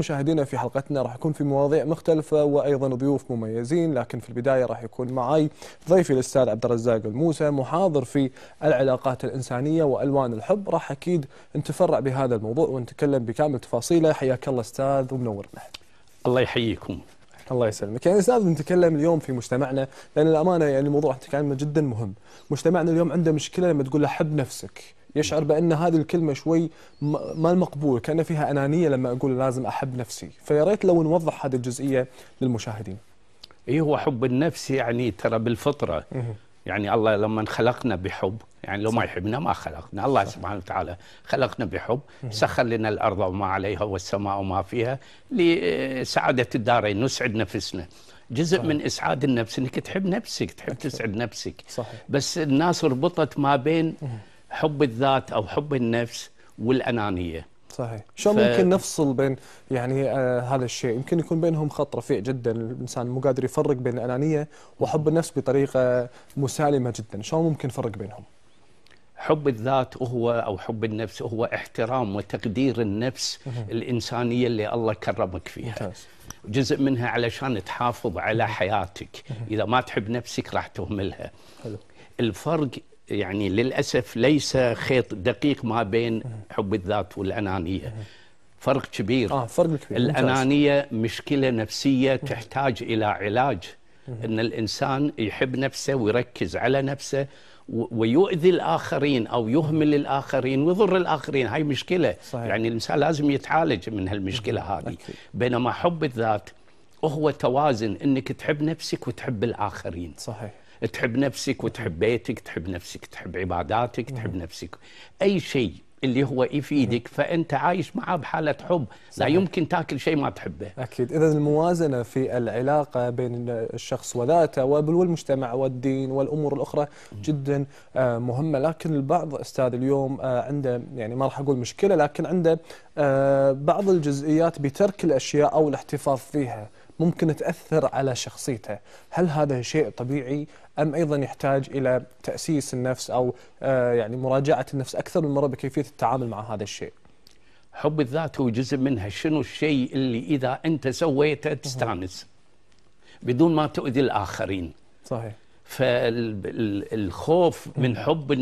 مشاهدينا في حلقتنا راح يكون في مواضيع مختلفة وأيضا ضيوف مميزين لكن في البداية راح يكون معي ضيفي الأستاذ عبد الرزاق الموسى محاضر في العلاقات الإنسانية وألوان الحب راح أكيد نتفرع بهذا الموضوع ونتكلم بكامل تفاصيله حياك الله أستاذ ومنورنا الله يحييكم الله يسلمك يعني استاذ نتكلم اليوم في مجتمعنا لان الامانه يعني الموضوع تكلمنا عنه جدا مهم مجتمعنا اليوم عنده مشكله لما تقول له حب نفسك يشعر بان هذه الكلمه شوي ما المقبول كان فيها انانيه لما اقول لازم احب نفسي فيا ريت لو نوضح هذه الجزئيه للمشاهدين اي هو حب النفس يعني ترى بالفطره يعني الله لما خلقنا بحب يعني لو ما يحبنا ما خلقنا الله سبحانه وتعالى خلقنا بحب سخر لنا الأرض وما عليها والسماء وما فيها لسعادة الدارين نسعد نفسنا جزء صحيح. من إسعاد النفس أنك تحب نفسك تحب صحيح. تسعد نفسك صحيح. بس الناس ربطت ما بين حب الذات او حب النفس والانانيه صحيح شلون ف... ممكن نفصل بين يعني آه هذا الشيء يمكن يكون بينهم خط رفيع جدا الانسان مو قادر يفرق بين الانانيه وحب النفس بطريقه مسالمه جدا شلون ممكن نفرق بينهم حب الذات هو او حب النفس هو احترام وتقدير النفس الانسانيه اللي الله كرمك فيها جزء منها علشان تحافظ على حياتك اذا ما تحب نفسك راح تهملها حلو. الفرق يعني للأسف ليس خيط دقيق ما بين حب الذات والأنانية فرق كبير آه فرق كبير الأنانية مشكلة نفسية تحتاج إلى علاج أن الإنسان يحب نفسه ويركز على نفسه ويؤذي الآخرين أو يهمل الآخرين ويضر الآخرين هاي مشكلة صحيح. يعني الإنسان لازم يتعالج من هالمشكلة هذه بينما حب الذات هو توازن أنك تحب نفسك وتحب الآخرين صحيح تحب نفسك وتحب بيتك تحب نفسك تحب عباداتك تحب نفسك أي شيء اللي هو يفيدك فانت عايش معاه بحاله حب صحيح. لا يمكن تاكل شيء ما تحبه اكيد اذا الموازنه في العلاقه بين الشخص وذاته والمجتمع والدين والامور الاخرى جدا آه، مهمه لكن البعض استاذ اليوم آه، عنده يعني ما راح اقول مشكله لكن عنده آه، بعض الجزئيات بترك الاشياء او الاحتفاظ فيها ممكن تأثر على شخصيته هل هذا شيء طبيعي أم أيضا يحتاج إلى تأسيس النفس أو آه، يعني مراجعة النفس أكثر من مرة بكيفية التعامل مع هذا الشيء حب الذات هو جزء منها شنو الشيء اللي إذا أنت سويته تستانس بدون ما تؤذي الآخرين صحيح فالخوف من حب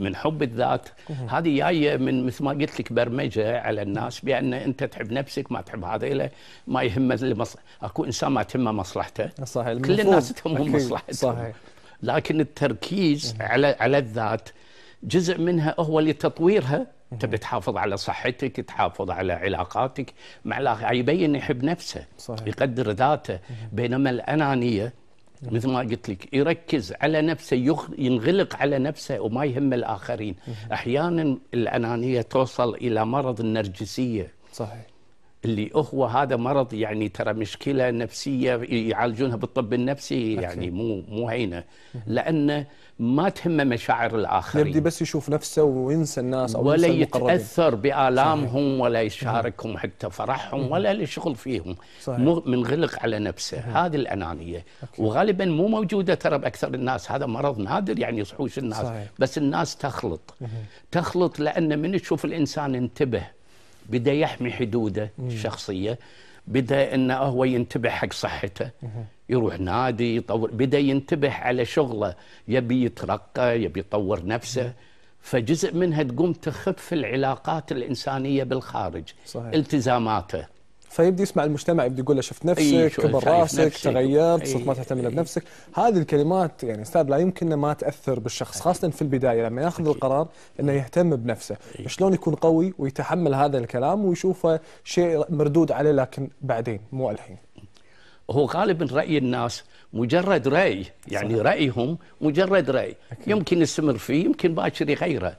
من حب الذات هذه جايه من مثل ما قلت لك برمجه على الناس بان انت تحب نفسك ما تحب هذيلا ما يهمه اكو انسان ما تهمه مصلحته صحيح كل الناس تهمهم مصلحتهم صحيح لكن التركيز على على الذات جزء منها هو لتطويرها تبي تحافظ على صحتك تحافظ على علاقاتك مع الاخر يبين يحب نفسه صحيح. يقدر ذاته بينما الانانيه نعم. مثل ما قلت لك يركز على نفسه يخ... ينغلق على نفسه وما يهم الاخرين احيانا الانانيه توصل الى مرض النرجسيه صحيح اللي هو هذا مرض يعني ترى مشكله نفسيه يعالجونها بالطب النفسي يعني مو مو هينه لانه ما تهمه مشاعر الاخرين يبدي بس يشوف نفسه وينسى الناس او ولا يتاثر بالامهم ولا يشاركهم حتى فرحهم ولا له شغل فيهم صحيح. منغلق على نفسه صحيح. هذه الانانيه أكيد. وغالبا مو موجوده ترى باكثر الناس هذا مرض نادر يعني يصحوش الناس صحيح. بس الناس تخلط صحيح. تخلط لان من تشوف الانسان انتبه بدا يحمي حدوده الشخصيه بدا انه هو ينتبه حق صحته يروح نادي يطور بدا ينتبه على شغله يبي يترقى يبي يطور نفسه فجزء منها تقوم تخف العلاقات الانسانيه بالخارج صحيح. التزاماته فيبدي يسمع المجتمع يبدي يقول له شفت نفسك كبر راسك تغيرت صرت ما تعتمد أيه بنفسك هذه الكلمات يعني استاذ لا يمكن ما تاثر بالشخص خاصه في البدايه لما ياخذ أكيد. القرار انه يهتم بنفسه أيه شلون يكون قوي ويتحمل هذا الكلام ويشوفه شيء مردود عليه لكن بعدين مو الحين هو غالبا راي الناس مجرد راي يعني صحيح. رايهم مجرد راي أكيد. يمكن يستمر فيه يمكن باكر يغيره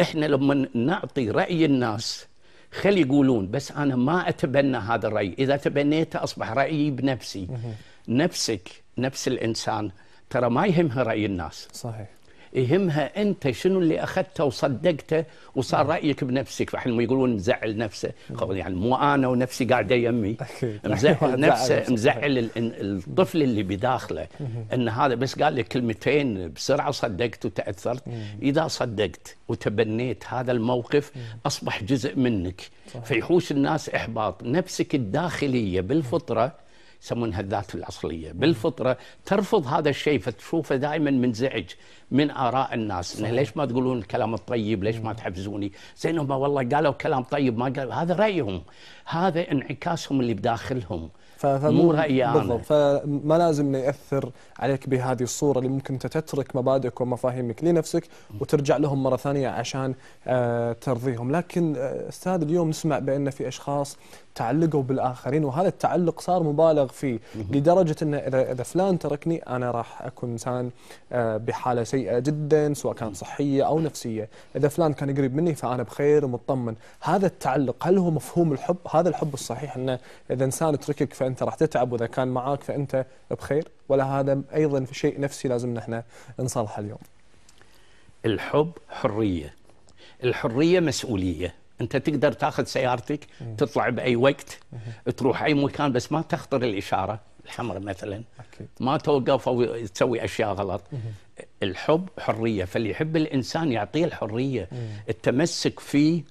احنا لما نعطي راي الناس خلي يقولون بس أنا ما أتبنى هذا الرأي إذا تبنيته أصبح رأيي بنفسي نفسك نفس الإنسان ترى ما يهمها رأي الناس صحيح يهمها انت شنو اللي اخذته وصدقته وصار نعم. رايك بنفسك ما يقولون مزعل نفسه نعم. يعني مو انا ونفسي قاعده يمي أيوة، مزعل نفسه مزعل الطفل اللي بداخله ان هذا بس قال لك كلمتين بسرعه صدقت وتاثرت اذا صدقت وتبنيت هذا الموقف اصبح جزء منك فيحوش الناس احباط نفسك الداخليه بالفطره يسمونها الذات الأصلية بالفطرة ترفض هذا الشيء فتشوفه دائما منزعج من آراء الناس إنه ليش ما تقولون الكلام الطيب ليش ما تحفزوني زين هم والله قالوا كلام طيب ما قالوا هذا رأيهم هذا انعكاسهم اللي بداخلهم مو رأيي أنا بالضبط فما لازم انه يأثر عليك بهذه الصورة اللي ممكن أنت تترك مبادئك ومفاهيمك لنفسك وترجع لهم مرة ثانية عشان آه، ترضيهم لكن آه، أستاذ اليوم نسمع بأن في أشخاص تعلقوا بالاخرين وهذا التعلق صار مبالغ فيه لدرجه انه اذا اذا فلان تركني انا راح اكون انسان آه، بحاله سيئه جدا سواء كانت صحيه او نفسيه، اذا فلان كان قريب مني فانا بخير ومطمن، هذا التعلق هل هو مفهوم الحب؟ هذا الحب الصحيح انه اذا انسان تركك فانت راح تتعب واذا كان معاك فانت بخير، ولا هذا ايضا شيء نفسي لازم نحن نصلحه اليوم. الحب حريه. الحريه مسؤوليه. انت تقدر تاخذ سيارتك تطلع باي وقت تروح اي مكان بس ما تخطر الاشاره الحمراء مثلا أكيد. ما توقف او تسوي اشياء غلط الحب حريه فاللي يحب الانسان يعطيه الحريه التمسك فيه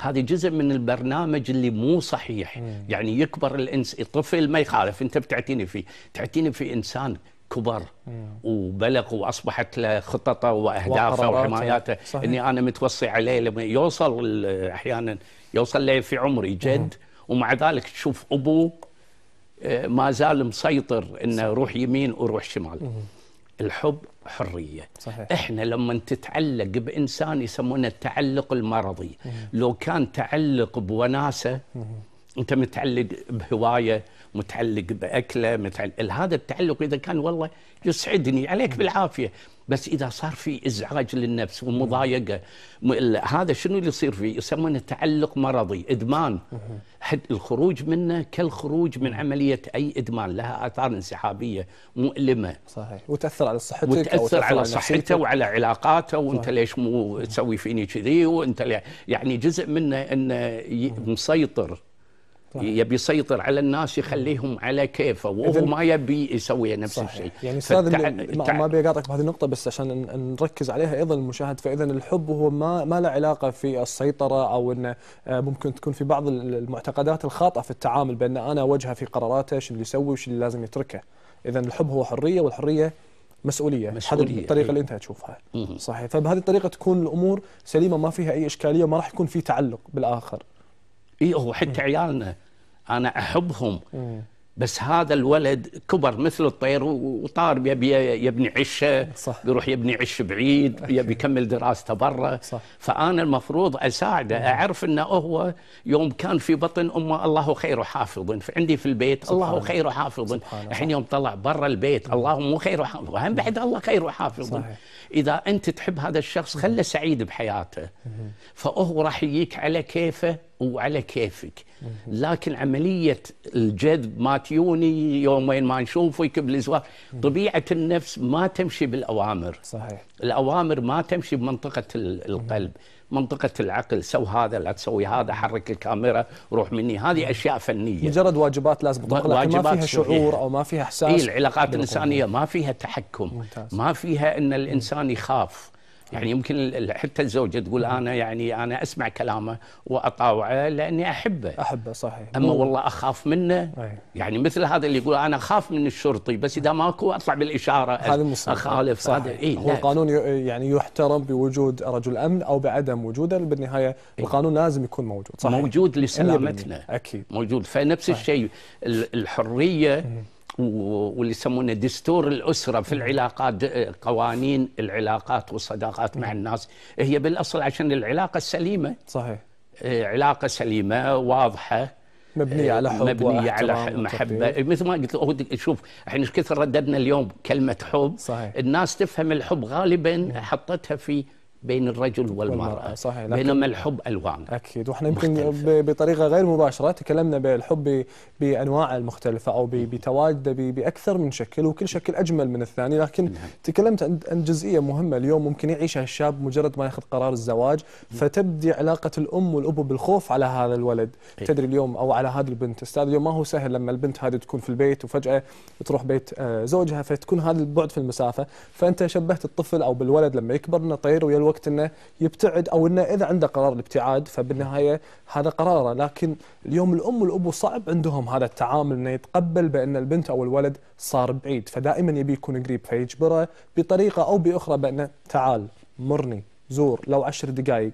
هذه جزء من البرنامج اللي مو صحيح مم. يعني يكبر الانس الطفل ما يخالف انت بتعتني فيه تعتني في انسان كبر وبلغ واصبحت له خططه واهدافه وحماياته صحيح. اني انا متوصي عليه لما يوصل احيانا يوصل لي في عمري جد ومع ذلك تشوف ابوه آه، ما زال مسيطر انه روح يمين وروح شمال الحب حريه صحيح. احنا لما تتعلق بانسان يسمونه التعلق المرضي لو كان تعلق بوناسه انت متعلق بهوايه متعلق باكله متعلق هذا التعلق اذا كان والله يسعدني عليك بالعافيه بس اذا صار في ازعاج للنفس ومضايقه هذا شنو اللي يصير فيه؟ يسمونه تعلق مرضي، ادمان. الخروج منه كالخروج من عمليه اي ادمان لها اثار انسحابيه مؤلمه. صحيح وتاثر على صحتك وتاثر على, على صحته وعلى علاقاته وانت صحيح. ليش مو تسوي فيني كذي وانت يعني جزء منه انه مسيطر طيب. يبي يسيطر على الناس يخليهم على كيفه وهو ما يبي يسوي نفس صحيح. الشيء يعني استاذ فتع... ما, ابي اقاطعك بهذه النقطه بس عشان نركز عليها ايضا المشاهد فاذا الحب هو ما ما له علاقه في السيطره او انه آه، ممكن تكون في بعض المعتقدات الخاطئه في التعامل بان انا اوجهه في قراراته شو اللي يسوي وش اللي لازم يتركه اذا الحب هو حريه والحريه مسؤوليه, مسؤولية. هذه الطريقه اللي إيه. انت تشوفها صحيح فبهذه الطريقه تكون الامور سليمه ما فيها اي اشكاليه وما راح يكون في تعلق بالاخر اي هو حتى عيالنا انا احبهم بس هذا الولد كبر مثل الطير وطار يبي يبني عشه صح. بيروح يبني عش بعيد يبي يكمل دراسته برا فانا المفروض اساعده اعرف انه هو يوم كان في بطن امه الله خير حافظ فعندي في البيت سبحانه. الله خير حافظ الحين يوم طلع برا البيت الله مو خير حافظ هم بعد الله خير حافظ اذا انت تحب هذا الشخص خله سعيد بحياته فهو راح يجيك على كيفه وعلى كيفك لكن عمليه الجذب ما تيوني يومين ما نشوفك بالزواج طبيعه النفس ما تمشي بالاوامر صحيح الاوامر ما تمشي بمنطقه القلب منطقه العقل سو هذا لا تسوي هذا حرك الكاميرا روح مني هذه اشياء فنيه مجرد واجبات لازم تطلع ما فيها شعور او ما فيها احساس إيه العلاقات الانسانيه ما فيها تحكم ممتاز. ما فيها ان الانسان يخاف يعني يمكن حتى الزوجه تقول انا يعني انا اسمع كلامه واطاوعه لاني احبه احبه صحيح اما والله اخاف منه أي. يعني مثل هذا اللي يقول انا اخاف من الشرطي بس اذا ماكو اطلع بالاشاره اخالف صحيح. اي إيه هو القانون يعني يحترم بوجود رجل امن او بعدم وجوده بالنهايه إيه؟ القانون لازم يكون موجود صحيح موجود لسلامتنا اكيد موجود فنفس الشيء الحريه واللي يسمونه دستور الاسره في العلاقات قوانين العلاقات والصداقات مع الناس هي بالاصل عشان العلاقه السليمه صحيح إيه، علاقه سليمه واضحه مبنيه إيه، على حب مبنيه على محبه مثل ما قلت شوف احنا ايش كثر رددنا اليوم كلمه حب صحيح. الناس تفهم الحب غالبا نعم. حطتها في بين الرجل والمرأة صحيح بينما الحب ألوان أكيد وإحنا يمكن بطريقة غير مباشرة تكلمنا بالحب بأنواعه المختلفة أو بتواجده بأكثر من شكل وكل شكل أجمل من الثاني لكن نعم. تكلمت عن جزئية مهمة اليوم ممكن يعيشها الشاب مجرد ما ياخذ قرار الزواج فتبدي علاقة الأم والأب بالخوف على هذا الولد إيه. تدري اليوم أو على هذه البنت أستاذ اليوم ما هو سهل لما البنت هذه تكون في البيت وفجأة تروح بيت آه، زوجها فتكون هذا البعد في المسافة فأنت شبهت الطفل أو بالولد لما يكبر إنه طير ويا الوقت انه يبتعد او انه اذا عنده قرار الابتعاد فبالنهايه هذا قراره لكن اليوم الام والابو صعب عندهم هذا التعامل انه يتقبل بان البنت او الولد صار بعيد فدائما يبي يكون قريب فيجبره بطريقه او باخرى بانه تعال مرني زور لو عشر دقائق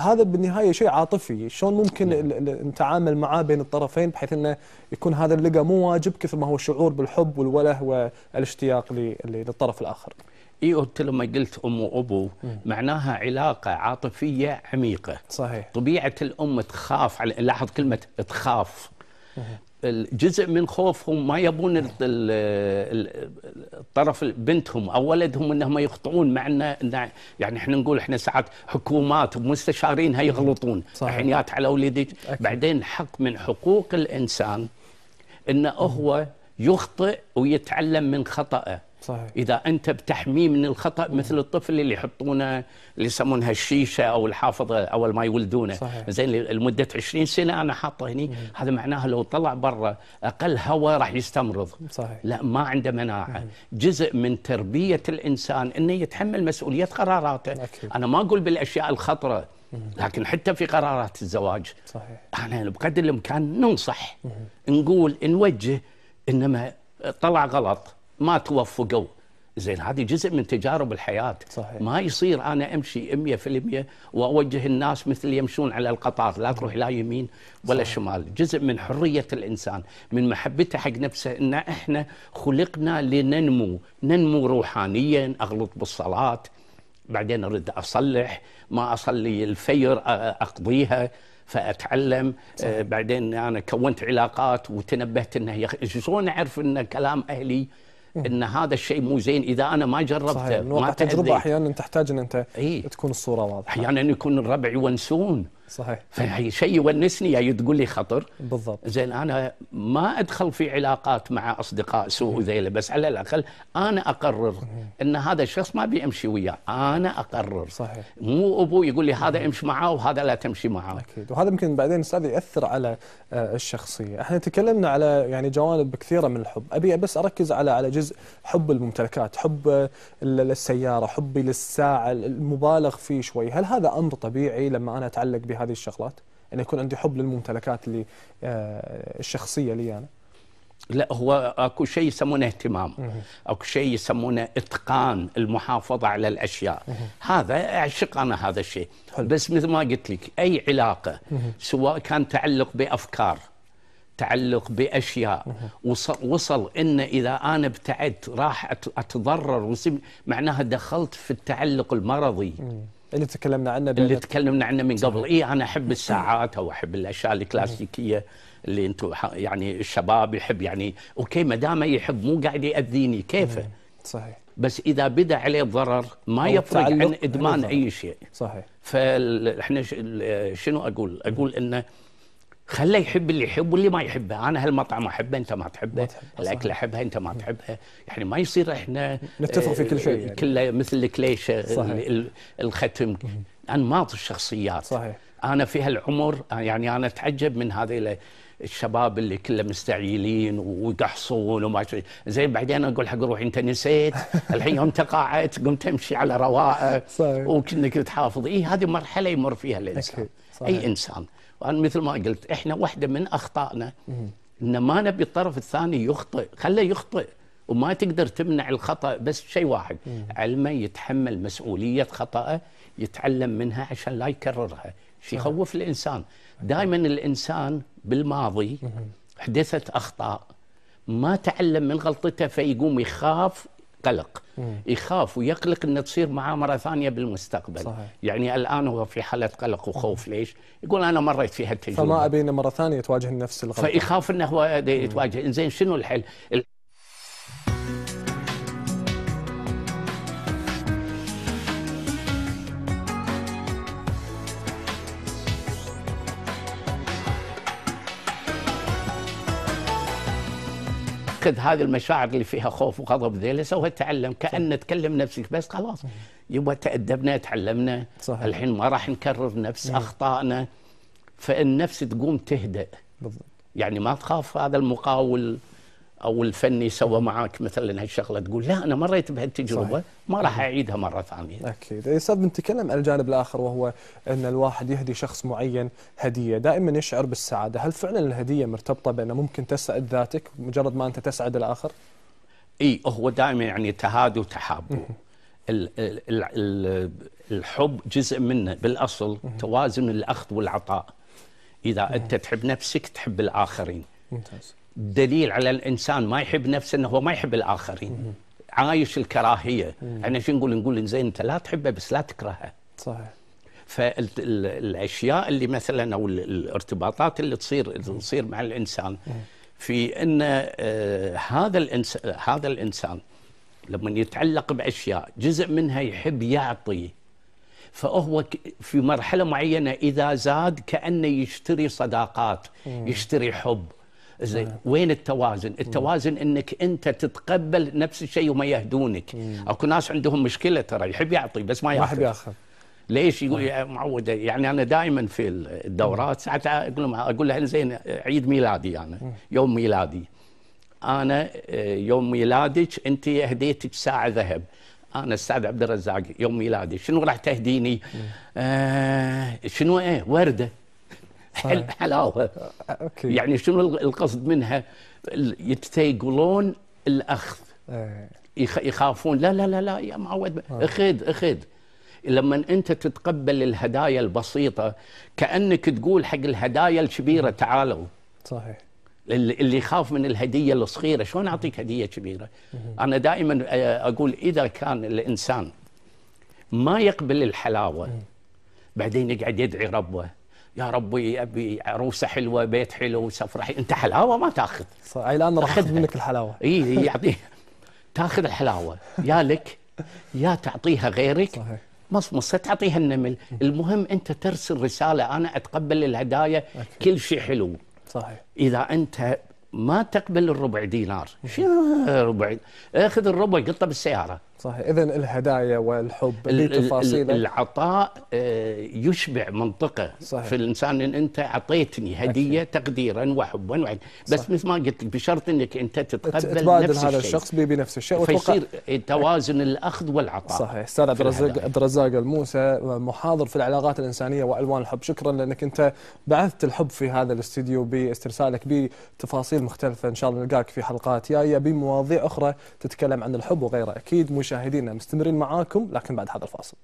هذا بالنهايه شيء عاطفي شلون ممكن نعم. نتعامل معاه بين الطرفين بحيث انه يكون هذا اللقاء مو واجب كثر ما هو شعور بالحب والوله والاشتياق للطرف الاخر اي قلت لما قلت ام وابو معناها علاقه عاطفيه عميقه صحيح طبيعه الام تخاف على لاحظ كلمه تخاف جزء من خوفهم ما يبون الطرف بنتهم او ولدهم انهم يخطئون مع ان يعني احنا نقول احنا ساعات حكومات ومستشارينها يغلطون حينيات على ولدك بعدين حق من حقوق الانسان انه هو يخطئ ويتعلم من خطأه صحيح. اذا انت بتحميه من الخطا مثل الطفل اللي يحطونه اللي يسمونها الشيشه او الحافظه اول ما يولدونه صحيح. زين لمده 20 سنه انا حاطه هني هذا معناها لو طلع برا اقل هواء راح يستمرض صحيح. لا ما عنده مناعه مم. جزء من تربيه الانسان انه يتحمل مسؤوليه قراراته أكيد. انا ما اقول بالاشياء الخطره لكن حتى في قرارات الزواج صحيح. انا بقدر الامكان ننصح مم. نقول نوجه انما طلع غلط ما توفقوا زين هذه جزء من تجارب الحياة صحيح. ما يصير أنا أمشي 100% وأوجه الناس مثل يمشون على القطار لا تروح لا يمين ولا صحيح. شمال جزء من حرية الإنسان من محبته حق نفسه أن إحنا خلقنا لننمو ننمو روحانيا أغلط بالصلاة بعدين أرد أصلح ما أصلي الفير أقضيها فاتعلم آه، صحيح. بعدين انا كونت علاقات وتنبهت انه شلون اعرف ان كلام اهلي ان هذا الشيء مو زين اذا انا ما جربته صحيح. ما تجربه احيانا تحتاج ان انت إيه؟ تكون الصوره واضحه احيانا يكون الربع يونسون صحيح شيء يونسني يا يعني تقول لي خطر بالضبط زين انا ما ادخل في علاقات مع اصدقاء سوء ذيله بس على الاقل انا اقرر ان هذا الشخص ما بيمشي وياه انا اقرر صحيح مو ابوي يقول لي هذا امشي معاه وهذا لا تمشي معاه اكيد وهذا يمكن بعدين استاذ ياثر على آه، الشخصيه احنا تكلمنا على يعني جوانب كثيره من الحب ابي بس اركز على على جزء حب الممتلكات حب السياره حبي للساعه المبالغ فيه شوي هل هذا امر طبيعي لما انا اتعلق بهذه الشغلات أن يكون عندي حب للممتلكات اللي آه، الشخصية لي أنا لا هو اكو شيء يسمونه اهتمام اكو شيء يسمونه اتقان المحافظه على الاشياء هذا اعشق انا هذا الشيء بس مثل ما قلت لك اي علاقه سواء كان تعلق بافكار تعلق باشياء وصل, وصل ان اذا انا ابتعدت راح اتضرر معناها دخلت في التعلق المرضي اللي تكلمنا عنه اللي تكلمنا عنه من قبل اي انا احب الساعات او احب الاشياء الكلاسيكيه اللي انتم يعني الشباب يحب يعني اوكي ما دام يحب مو قاعد ياذيني كيفه إيه، صحيح بس اذا بدا عليه ضرر ما يفرق عن ادمان اي شيء صحيح فاحنا شنو اقول اقول انه خله يحب اللي يحب واللي ما يحبه انا هالمطعم احبه انت ما تحبه تحب. الاكل احبها انت ما تحبها يعني ما يصير احنا نتفق في كل شيء آه، يعني. كله مثل الكليشة الختم انماط الشخصيات صحيح انا في هالعمر آه، يعني انا اتعجب من هذه الشباب اللي كله مستعيلين ويقحصون وما زين بعدين اقول حق روحي انت نسيت الحين يوم تقاعدت قمت تمشي على رواقه وكنك تحافظ اي هذه مرحله يمر فيها الانسان أكيد. صحيح. اي انسان وانا مثل ما قلت احنا واحده من اخطائنا ان ما نبي الطرف الثاني يخطئ خله يخطئ وما تقدر تمنع الخطا بس شيء واحد علمه يتحمل مسؤوليه خطاه يتعلم منها عشان لا يكررها شيء يخوف الانسان دائما الانسان بالماضي حدثت اخطاء ما تعلم من غلطته فيقوم يخاف قلق يخاف ويقلق أن تصير معه مرة ثانية بالمستقبل صحيح. يعني الآن هو في حالة قلق وخوف ليش يقول أنا مريت في هالتجربة فما أبينا مرة ثانية تواجه نفس الغلط فيخاف أنه هو يتواجه زين شنو الحل فقد هذه المشاعر اللي فيها خوف وغضب ذيلا سوف اتعلم كأن تكلم نفسك بس خلاص يبغى تأدبنا تعلمنا الحين ما راح نكرر نفس إيه. أخطائنا فالنفس تقوم تهدأ بالضبط يعني ما تخاف هذا المقاول او الفني سوى معك مثلا هالشغله تقول لا انا مريت بهالتجربه ما راح اعيدها مره ثانيه. اكيد، استاذ إيه، بنتكلم عن الجانب الاخر وهو ان الواحد يهدي شخص معين هديه، دائما يشعر بالسعاده، هل فعلا الهديه مرتبطه بانه ممكن تسعد ذاتك مجرد ما انت تسعد الاخر؟ اي هو دائما يعني تهاد وتحاب. الحب جزء منه بالاصل توازن الاخذ والعطاء. اذا انت تحب نفسك تحب الاخرين. ممتاز. دليل على الانسان ما يحب نفسه انه هو ما يحب الاخرين عايش الكراهيه احنا شو نقول نقول زين انت لا تحبه بس لا تكرهه صحيح فالاشياء اللي مثلا او الارتباطات اللي تصير اللي تصير مع الانسان في ان آه، هذا الانسان هذا الانسان لما يتعلق باشياء جزء منها يحب يعطي فهو في مرحله معينه اذا زاد كانه يشتري صداقات يشتري حب زين آه. وين التوازن؟ التوازن انك انت تتقبل نفس الشيء وما يهدونك مم. اكو ناس عندهم مشكله ترى يحب يعطي بس ما ياخذ ما ياخذ ليش يقول آه. معوده يعني انا دائما في الدورات ساعات اقول لهم اقول له زين عيد ميلادي انا يعني يوم ميلادي انا آه، يوم ميلادك انت اهديتك ساعه ذهب انا استاذ عبد الرزاق يوم ميلادي شنو راح تهديني؟ آه شنو ايه ورده طيب. حلاوه أوكي. يعني شنو القصد منها يتثيقلون الاخذ ايه. يخافون لا لا لا لا يا معود آه. اخذ اخذ لما انت تتقبل الهدايا البسيطه كانك تقول حق الهدايا الكبيره آه. تعالوا صحيح اللي يخاف من الهديه الصغيره شلون اعطيك هديه كبيره انا دائما آه، اقول اذا كان الانسان ما يقبل الحلاوه بعدين يقعد يدعي ربه يا ربي ابي عروسه حلوه بيت حلو سفره انت حلاوه ما تاخذ صح الان راح منك الحلاوه اي يعطيه تاخذ الحلاوه يا لك يا تعطيها غيرك صحيح مصمصه تعطيها النمل المهم انت ترسل رساله انا اتقبل الهدايا أكيد. كل شيء حلو صحيح اذا انت ما تقبل الربع دينار شنو ربع اخذ الربع قطه بالسياره صحيح اذا الهدايا والحب بتفاصيله العطاء آه، يشبع منطقه صحيح. في الانسان ان انت اعطيتني هديه أكيد. تقديرا وحبا وعين. بس صحيح. مثل ما قلت بشرط انك انت تتقبل تبادل نفس هذا الشخص بنفس الشيء فيصير آه، توازن الاخذ والعطاء صحيح استاذ عبد الرزاق عبد الرزاق الموسى محاضر في العلاقات الانسانيه والوان الحب شكرا لانك انت بعثت الحب في هذا الاستديو باسترسالك بتفاصيل مختلفه ان شاء الله نلقاك في حلقات جايه بمواضيع اخرى تتكلم عن الحب وغيره اكيد مش مشاهدينا مستمرين معاكم لكن بعد هذا الفاصل